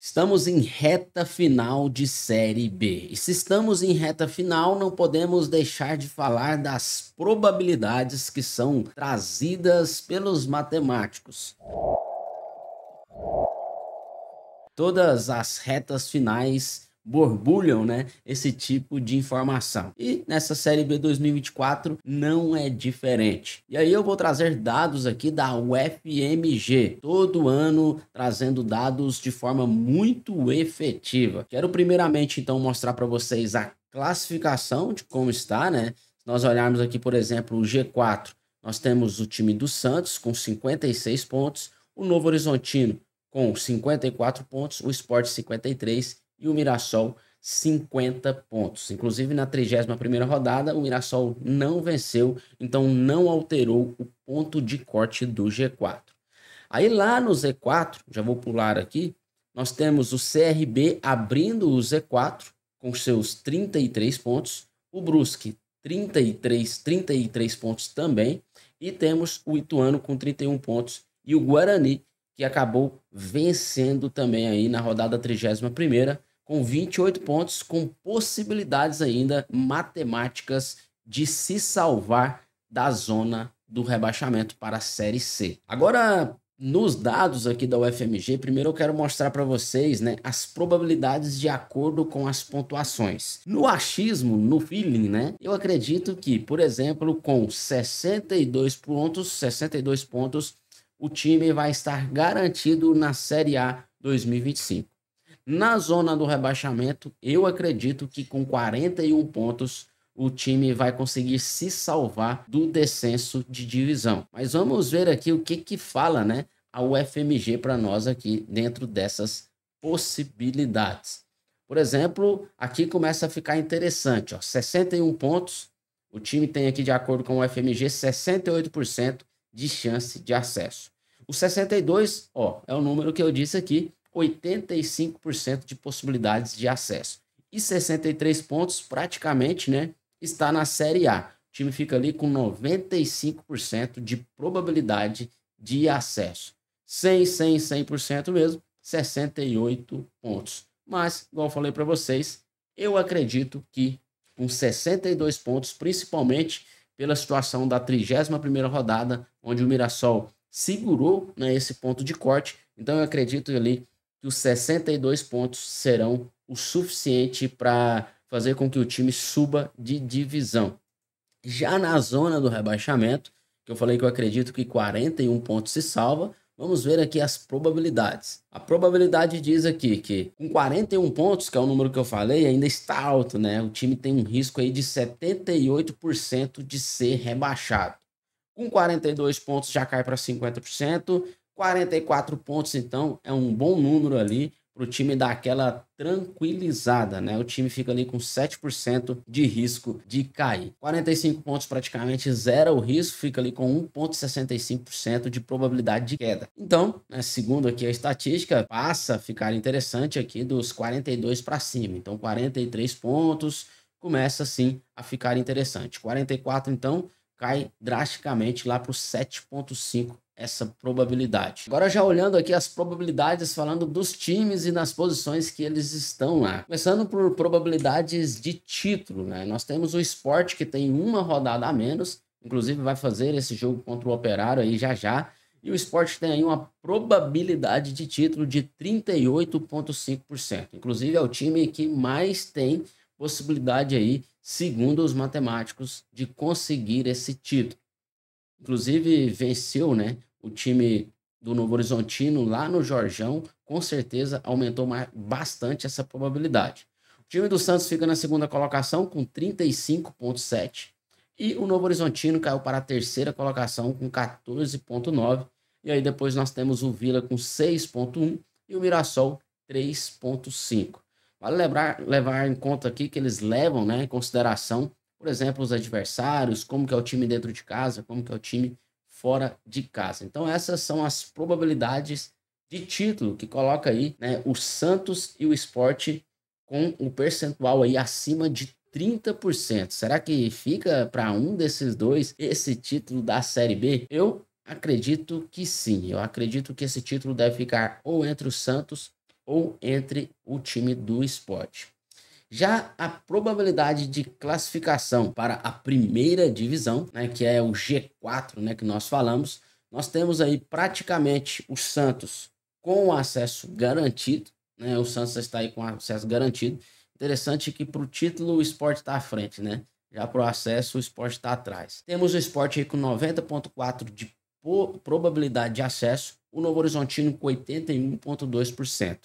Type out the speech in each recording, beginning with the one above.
Estamos em reta final de Série B. E se estamos em reta final, não podemos deixar de falar das probabilidades que são trazidas pelos matemáticos. Todas as retas finais borbulham né, esse tipo de informação. E nessa Série B 2024 não é diferente. E aí eu vou trazer dados aqui da UFMG, todo ano trazendo dados de forma muito efetiva. Quero primeiramente então mostrar para vocês a classificação de como está, né? Se nós olharmos aqui, por exemplo, o G4, nós temos o time do Santos com 56 pontos, o Novo Horizontino com 54 pontos, o Sport 53 e o Mirassol 50 pontos. Inclusive, na 31 rodada, o Mirassol não venceu, então não alterou o ponto de corte do G4. Aí lá no Z4, já vou pular aqui, nós temos o CRB abrindo o Z4 com seus 33 pontos, o Brusque 33, 33 pontos também, e temos o Ituano com 31 pontos e o Guarani que acabou vencendo também aí na rodada 31 com 28 pontos, com possibilidades ainda matemáticas de se salvar da zona do rebaixamento para a Série C. Agora, nos dados aqui da UFMG, primeiro eu quero mostrar para vocês né, as probabilidades de acordo com as pontuações. No achismo, no feeling, né, eu acredito que, por exemplo, com 62 pontos, 62 pontos, o time vai estar garantido na Série A 2025. Na zona do rebaixamento, eu acredito que com 41 pontos o time vai conseguir se salvar do descenso de divisão. Mas vamos ver aqui o que que fala, né, a UFMG para nós aqui dentro dessas possibilidades. Por exemplo, aqui começa a ficar interessante, ó, 61 pontos, o time tem aqui de acordo com o FMG 68% de chance de acesso. O 62, ó, é o número que eu disse aqui, 85% de possibilidades de acesso. E 63 pontos, praticamente, né? Está na Série A. O time fica ali com 95% de probabilidade de acesso. 100, 100, 100% mesmo, 68 pontos. Mas, igual falei para vocês, eu acredito que com 62 pontos, principalmente pela situação da 31ª rodada, onde o Mirassol segurou né, esse ponto de corte. Então eu acredito ali que os 62 pontos serão o suficiente para fazer com que o time suba de divisão. Já na zona do rebaixamento, que eu falei que eu acredito que 41 pontos se salva, vamos ver aqui as probabilidades. A probabilidade diz aqui que com 41 pontos, que é o número que eu falei, ainda está alto, né? O time tem um risco aí de 78% de ser rebaixado. Com 42 pontos já cai para 50%, 44 pontos, então, é um bom número ali para o time dar aquela tranquilizada, né? O time fica ali com 7% de risco de cair. 45 pontos praticamente zero o risco, fica ali com 1,65% de probabilidade de queda. Então, né, segundo aqui a estatística, passa a ficar interessante aqui dos 42 para cima. Então, 43 pontos começa sim a ficar interessante. 44, então, cai drasticamente lá para os 7,5 essa probabilidade. Agora já olhando aqui as probabilidades falando dos times e nas posições que eles estão lá. Começando por probabilidades de título, né? Nós temos o esporte que tem uma rodada a menos, inclusive vai fazer esse jogo contra o Operário aí já já. E o esporte tem aí uma probabilidade de título de 38,5%. Inclusive é o time que mais tem possibilidade aí, segundo os matemáticos, de conseguir esse título inclusive venceu né, o time do Novo Horizontino lá no Jorjão, com certeza aumentou mais, bastante essa probabilidade. O time do Santos fica na segunda colocação com 35,7 e o Novo Horizontino caiu para a terceira colocação com 14,9. E aí depois nós temos o Vila com 6,1 e o Mirassol 3,5. Vale lembrar, levar em conta aqui que eles levam né, em consideração, por exemplo, os adversários, como que é o time dentro de casa, como que é o time fora de casa. Então essas são as probabilidades de título que coloca aí né, o Santos e o Esporte com um percentual aí acima de 30%. Será que fica para um desses dois esse título da Série B? Eu acredito que sim. Eu acredito que esse título deve ficar ou entre o Santos ou entre o time do esporte. Já a probabilidade de classificação para a primeira divisão, né, que é o G4, né, que nós falamos, nós temos aí praticamente o Santos com acesso garantido, né? O Santos está aí com acesso garantido. Interessante que para o título o esporte está à frente, né? Já para o acesso o esporte está atrás. Temos o esporte aí com 90,4% de probabilidade de acesso, o Novo Horizontino com 81,2%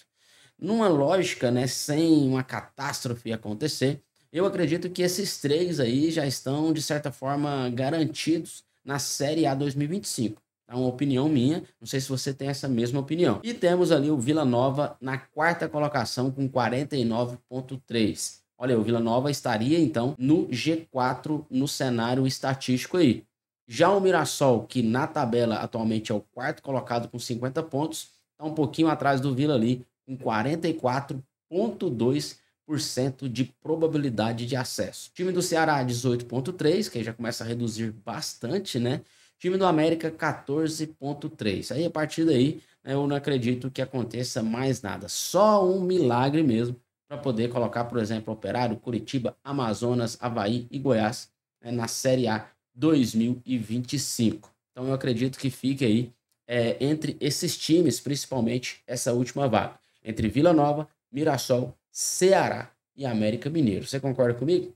numa lógica, né, sem uma catástrofe acontecer, eu acredito que esses três aí já estão, de certa forma, garantidos na Série A 2025. É tá, uma opinião minha, não sei se você tem essa mesma opinião. E temos ali o Vila Nova na quarta colocação com 49,3. Olha, o Vila Nova estaria então no G4 no cenário estatístico aí. Já o Mirassol, que na tabela atualmente é o quarto colocado com 50 pontos, está um pouquinho atrás do Vila ali, com 44,2% de probabilidade de acesso. Time do Ceará, 18,3%, que aí já começa a reduzir bastante, né? Time do América, 14,3%. Aí, a partir daí, né, eu não acredito que aconteça mais nada. Só um milagre mesmo para poder colocar, por exemplo, Operário, Curitiba, Amazonas, Havaí e Goiás né, na Série A 2025. Então eu acredito que fique aí é, entre esses times, principalmente essa última vaga entre Vila Nova, Mirassol, Ceará e América Mineiro. Você concorda comigo?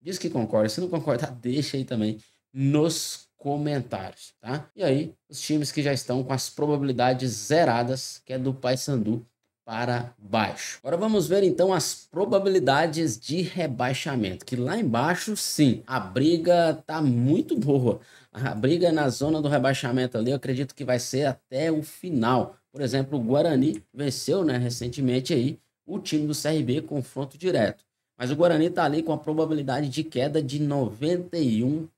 Diz que concorda. Se não concordar, deixa aí também nos comentários, tá? E aí, os times que já estão com as probabilidades zeradas, que é do Paysandu para baixo. Agora vamos ver então as probabilidades de rebaixamento, que lá embaixo, sim, a briga tá muito boa. A briga na zona do rebaixamento ali, eu acredito que vai ser até o final. Por exemplo, o Guarani venceu né, recentemente aí o time do CRB confronto direto. Mas o Guarani está ali com a probabilidade de queda de 91%,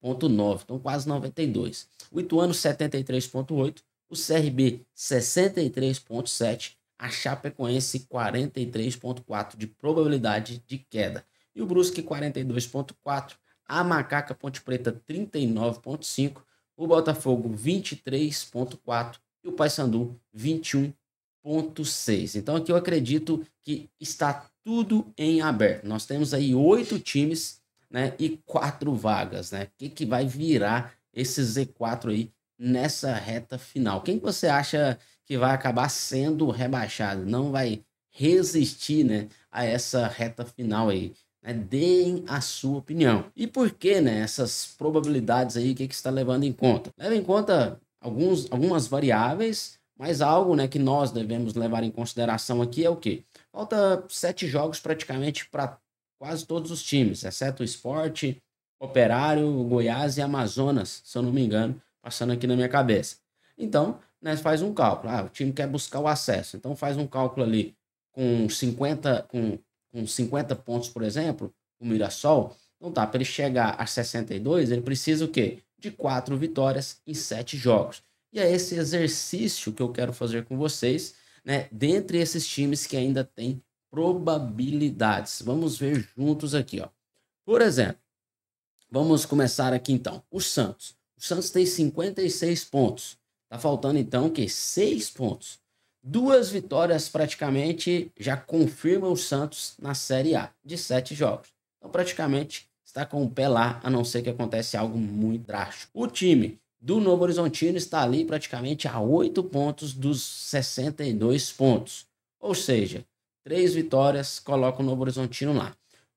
ponto 9, então quase 92. O Ituano 73.8, o CRB 63.7, a Chapecoense 43.4 de probabilidade de queda. E o Brusque 42.4, a Macaca Ponte Preta 39.5, o Botafogo 23.4, e o Paysandu 21.6. Então aqui eu acredito que está tudo em aberto. Nós temos aí oito times né, e quatro vagas. Né? O que, que vai virar esse Z4 aí nessa reta final? Quem você acha que vai acabar sendo rebaixado? Não vai resistir né, a essa reta final aí? Né? Deem a sua opinião. E por que né, essas probabilidades aí? O que, que está levando em conta? Leva em conta alguns, algumas variáveis, mas algo né, que nós devemos levar em consideração aqui é o quê? Falta sete jogos praticamente para quase todos os times, exceto o esporte, Operário, Goiás e Amazonas, se eu não me engano, passando aqui na minha cabeça. Então, né, faz um cálculo. Ah, o time quer buscar o acesso. Então faz um cálculo ali com 50, com, com 50 pontos, por exemplo, o Mirassol. Então tá, para ele chegar a 62, ele precisa o quê? de quatro vitórias em sete jogos. E é esse exercício que eu quero fazer com vocês, né? Dentre esses times que ainda tem probabilidades. Vamos ver juntos aqui, ó. Por exemplo, vamos começar aqui então. O Santos. O Santos tem 56 pontos. Tá faltando então que seis pontos. Duas vitórias praticamente já confirmam o Santos na Série A de sete jogos. Então praticamente está com o pé lá, a não ser que aconteça algo muito drástico. O time do Novo Horizontino está ali praticamente a 8 pontos dos 62 pontos. Ou seja, três vitórias coloca o Novo Horizontino lá.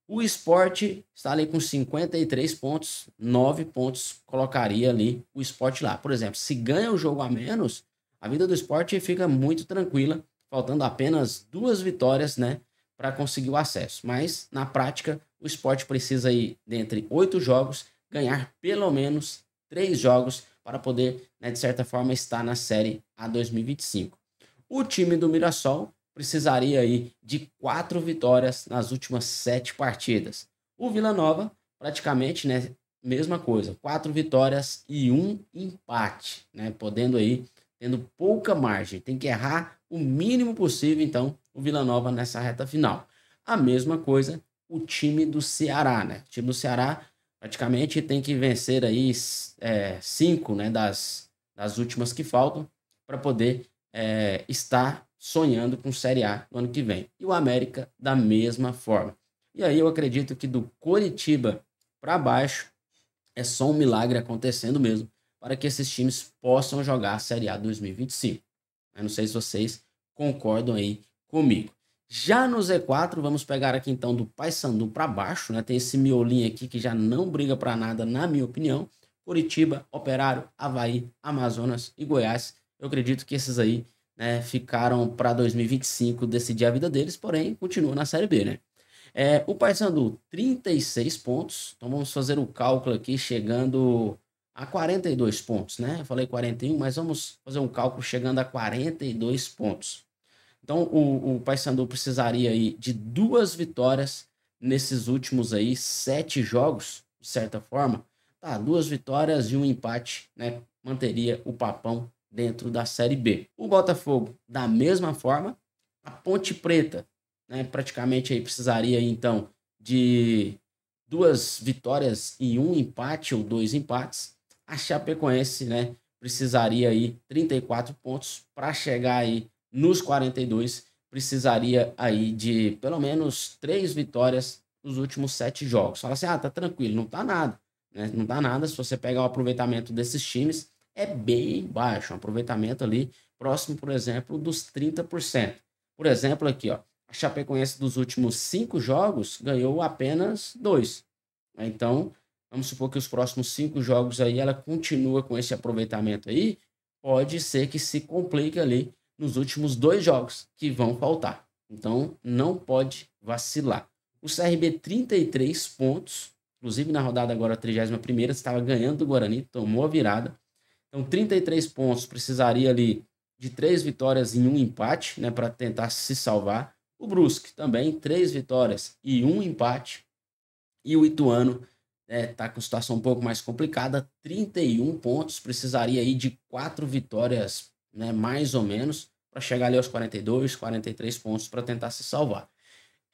O esporte está ali com 53 pontos, 9 pontos colocaria ali o esporte lá. Por exemplo, se ganha o jogo a menos, a vida do esporte fica muito tranquila, faltando apenas duas vitórias, né? para conseguir o acesso. Mas, na prática, o esporte precisa aí, dentre oito jogos, ganhar pelo menos três jogos para poder, né, de certa forma, estar na Série A 2025. O time do Mirassol precisaria aí de quatro vitórias nas últimas sete partidas. O Vila Nova, praticamente, né, mesma coisa, quatro vitórias e um empate, né, podendo aí tendo pouca margem, tem que errar o mínimo possível, então, o Vila Nova nessa reta final. A mesma coisa o time do Ceará, né? O time do Ceará praticamente tem que vencer aí é, cinco né, das, das últimas que faltam para poder é, estar sonhando com Série A no ano que vem. E o América da mesma forma. E aí eu acredito que do Coritiba para baixo é só um milagre acontecendo mesmo para que esses times possam jogar a Série A 2025. Eu não sei se vocês concordam aí comigo. Já no Z4, vamos pegar aqui então do Paysandu para baixo, né? Tem esse miolinho aqui que já não briga para nada, na minha opinião. Curitiba, Operário, Havaí, Amazonas e Goiás. Eu acredito que esses aí né, ficaram para 2025 decidir a vida deles, porém continua na Série B, né? É, o Paysandu, 36 pontos. Então vamos fazer o cálculo aqui, chegando a 42 pontos, né? Eu falei 41, mas vamos fazer um cálculo chegando a 42 pontos. Então o, o Paysandu precisaria aí de duas vitórias nesses últimos aí sete jogos, de certa forma. Tá, duas vitórias e um empate, né? Manteria o papão dentro da Série B. O Botafogo, da mesma forma, a Ponte Preta, né? Praticamente aí precisaria então de duas vitórias e um empate ou dois empates a Chapecoense, né, precisaria aí 34 pontos para chegar aí nos 42, precisaria aí de pelo menos três vitórias nos últimos sete jogos. Fala assim, ah, tá tranquilo, não tá nada, né? Não tá nada. Se você pegar o aproveitamento desses times, é bem baixo, um aproveitamento ali próximo, por exemplo, dos 30%. Por exemplo, aqui, ó, a Chapecoense dos últimos cinco jogos ganhou apenas dois. Então, vamos supor que os próximos cinco jogos aí ela continua com esse aproveitamento aí, pode ser que se complique ali nos últimos dois jogos que vão faltar. Então não pode vacilar. O CRB 33 pontos, inclusive na rodada agora 31 estava ganhando do Guarani, tomou a virada. Então 33 pontos precisaria ali de três vitórias e um empate, né, para tentar se salvar. O Brusque também três vitórias e um empate. E o Ituano é, tá com situação um pouco mais complicada, 31 pontos, precisaria aí de quatro vitórias, né, mais ou menos, para chegar ali aos 42, 43 pontos para tentar se salvar.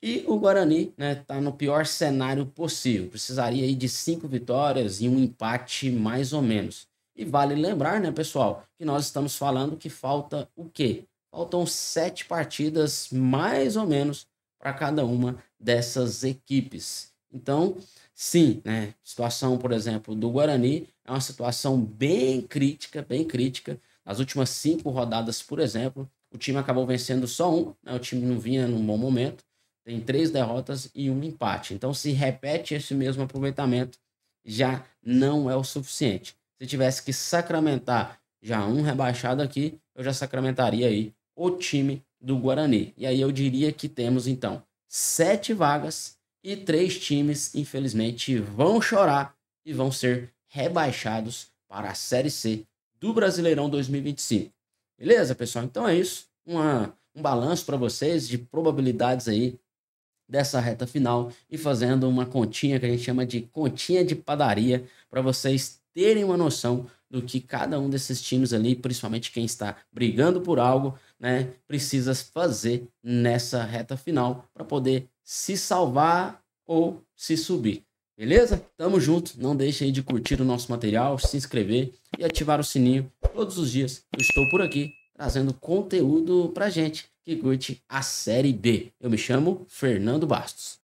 E o Guarani, né, tá no pior cenário possível, precisaria aí de cinco vitórias e um empate mais ou menos. E vale lembrar, né, pessoal, que nós estamos falando que falta o quê? Faltam sete partidas mais ou menos para cada uma dessas equipes. Então, sim, né? Situação, por exemplo, do Guarani é uma situação bem crítica, bem crítica. Nas últimas cinco rodadas, por exemplo, o time acabou vencendo só um, né? o time não vinha num bom momento, tem três derrotas e um empate. Então, se repete esse mesmo aproveitamento, já não é o suficiente. Se tivesse que sacramentar já um rebaixado aqui, eu já sacramentaria aí o time do Guarani. E aí eu diria que temos então sete vagas e três times, infelizmente, vão chorar e vão ser rebaixados para a Série C do Brasileirão 2025. Beleza, pessoal? Então é isso. Uma, um balanço para vocês de probabilidades aí dessa reta final e fazendo uma continha que a gente chama de continha de padaria para vocês terem uma noção do que cada um desses times ali, principalmente quem está brigando por algo, né, precisa fazer nessa reta final para poder se salvar ou se subir. Beleza? Tamo junto. Não deixe aí de curtir o nosso material, se inscrever e ativar o sininho. Todos os dias eu estou por aqui trazendo conteúdo pra gente que curte a série B. Eu me chamo Fernando Bastos.